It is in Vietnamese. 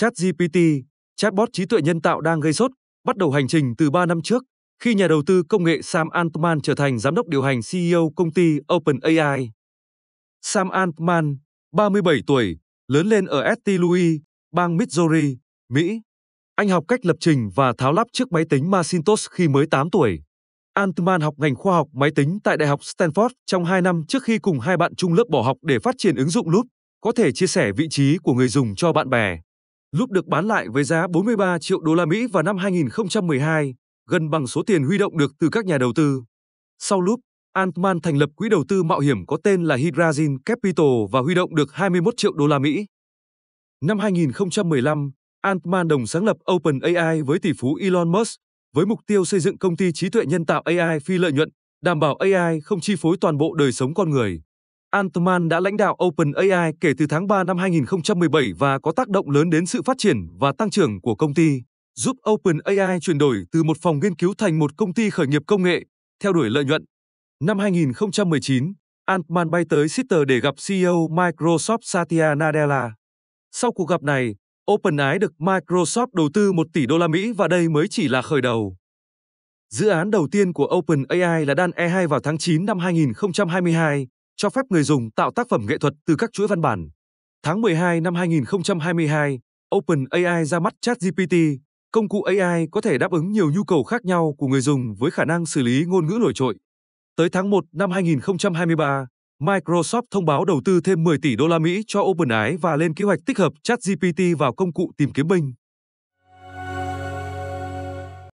ChatGPT, chatbot trí tuệ nhân tạo đang gây sốt, bắt đầu hành trình từ 3 năm trước, khi nhà đầu tư công nghệ Sam Altman trở thành giám đốc điều hành CEO công ty OpenAI. Sam Altman, 37 tuổi, lớn lên ở St. Louis, bang Missouri, Mỹ. Anh học cách lập trình và tháo lắp chiếc máy tính Macintosh khi mới 8 tuổi. Altman học ngành khoa học máy tính tại Đại học Stanford trong 2 năm trước khi cùng hai bạn chung lớp bỏ học để phát triển ứng dụng Loop, có thể chia sẻ vị trí của người dùng cho bạn bè giúp được bán lại với giá 43 triệu đô la Mỹ vào năm 2012, gần bằng số tiền huy động được từ các nhà đầu tư. Sau lúc, Altman thành lập quỹ đầu tư mạo hiểm có tên là Hydrazin Capital và huy động được 21 triệu đô la Mỹ. Năm 2015, Altman đồng sáng lập OpenAI với tỷ phú Elon Musk với mục tiêu xây dựng công ty trí tuệ nhân tạo AI phi lợi nhuận, đảm bảo AI không chi phối toàn bộ đời sống con người. Antman đã lãnh đạo OpenAI kể từ tháng 3 năm 2017 và có tác động lớn đến sự phát triển và tăng trưởng của công ty, giúp OpenAI chuyển đổi từ một phòng nghiên cứu thành một công ty khởi nghiệp công nghệ, theo đuổi lợi nhuận. Năm 2019, Antman bay tới Sitter để gặp CEO Microsoft Satya Nadella. Sau cuộc gặp này, OpenAI được Microsoft đầu tư 1 tỷ đô la Mỹ và đây mới chỉ là khởi đầu. Dự án đầu tiên của OpenAI là Dan E2 vào tháng 9 năm 2022, cho phép người dùng tạo tác phẩm nghệ thuật từ các chuỗi văn bản. Tháng 12 năm 2022, OpenAI ra mắt ChatGPT, công cụ AI có thể đáp ứng nhiều nhu cầu khác nhau của người dùng với khả năng xử lý ngôn ngữ nổi trội. Tới tháng 1 năm 2023, Microsoft thông báo đầu tư thêm 10 tỷ đô la Mỹ cho OpenAI và lên kế hoạch tích hợp ChatGPT vào công cụ tìm kiếm Bing.